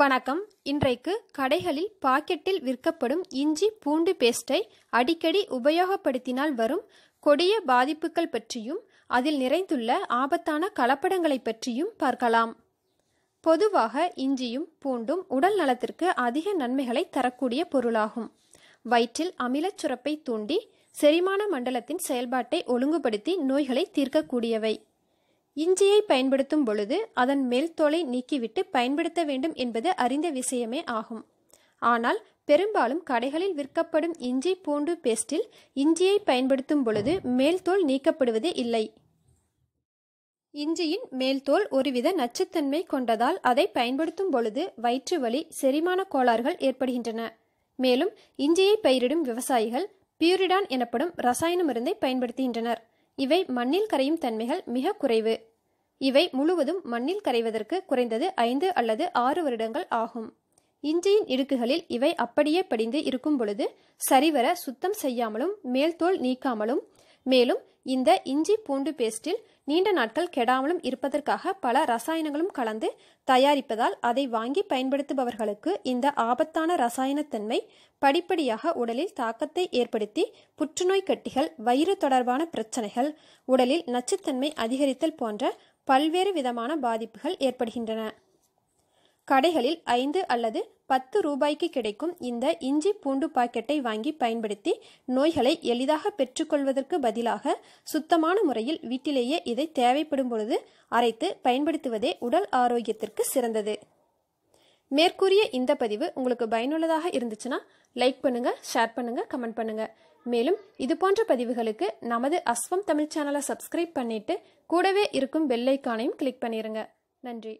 வணக்கம் இன்றைக்கு கடைகளில் பாக்கெட்டில் விற்கப்படும் இஞ்சி பூண்டு பேஸ்டை அடிக்கடி உபயோகப்படுத்தினால் வரும் கொடிய பாதிப்புகள் பற்றியும் அதில் நிறைந்துள்ள ஆபத்தான கலப்படங்களை பற்றியும் பார்க்கலாம் பொதுவாக இஞ்சியும் பூண்டும் உடல் நலத்திற்கு அதிக நன்மைகளை தரக்கூடிய பொருளாகும் வயிற்றில் அமிலச் சுரப்பை தூண்டி செரிமான மண்டலத்தின் செயல்பாட்டை ஒழுங்குபடுத்தி நோய்களை தீர்க்கக்கூடியவை இஞ்சியை பயன்படுத்தும் பொழுது அதன் மேல் தோலை நீக்கிவிட்டு பயன்படுத்த வேண்டும் என்பது அறிந்த விஷயமே ஆகும் ஆனால் பெரும்பாலும் கடைகளில் விற்கப்படும் இஞ்சி பூண்டு பேஸ்டில் இஞ்சியை பயன்படுத்தும் பொழுது மேல்தோல் நீக்கப்படுவது இல்லை இஞ்சியின் மேல்தோல் ஒருவித நச்சுத்தன்மை கொண்டதால் அதை பயன்படுத்தும் பொழுது வயிற்று வலி செரிமான கோளாறுகள் ஏற்படுகின்றன மேலும் இஞ்சியை பயிரிடும் விவசாயிகள் பியூரிடான் எனப்படும் ரசாயன மருந்தை பயன்படுத்துகின்றனர் இவை மண்ணில் கரையும் தன்மைகள் மிக குறைவு இவை முழுவதும் மண்ணில் கரைவதற்கு குறைந்தது ஐந்து அல்லது ஆறு வருடங்கள் ஆகும் இஞ்சியின் இடுக்குகளில் இவை அப்படியே படிந்து இருக்கும் பொழுது சரிவர சுத்தம் செய்யாமலும் மேல்தோல் நீக்காமலும் மேலும் இந்த இஞ்சி பூண்டு பேஸ்டில் நீண்ட நாட்கள் கெடாமலும் இருப்பதற்காக பல ரசாயனங்களும் கலந்து தயாரிப்பதால் அதை வாங்கி பயன்படுத்துபவர்களுக்கு இந்த ஆபத்தான ரசாயனத்தன்மை படிப்படியாக உடலில் தாக்கத்தை ஏற்படுத்தி புற்றுநோய் கட்டிகள் வயிறு தொடர்பான பிரச்சனைகள் உடலில் நச்சுத்தன்மை அதிகரித்தல் போன்ற பல்வேறு விதமான பாதிப்புகள் ஏற்படுகின்றன கடைகளில் ஐந்து அல்லது பத்து ரூபாய்க்கு கிடைக்கும் இந்த இஞ்சி பூண்டு பாக்கெட்டை வாங்கி பயன்படுத்தி நோய்களை எளிதாக பெற்றுக்கொள்வதற்கு பதிலாக சுத்தமான முறையில் வீட்டிலேயே இதை தேவைப்படும் பொழுது அரைத்து பயன்படுத்துவதே உடல் ஆரோக்கியத்திற்கு சிறந்தது மேற்கூறிய இந்த பதிவு உங்களுக்கு பயனுள்ளதாக இருந்துச்சுன்னா லைக் பண்ணுங்க ஷேர் பண்ணுங்க கமெண்ட் பண்ணுங்க மேலும் இது போன்ற பதிவுகளுக்கு நமது அஸ்வம் தமிழ் சேனலை சப்ஸ்கிரைப் பண்ணிட்டு கூடவே இருக்கும் பெல்லைக்கானையும் கிளிக் பண்ணிருங்க நன்றி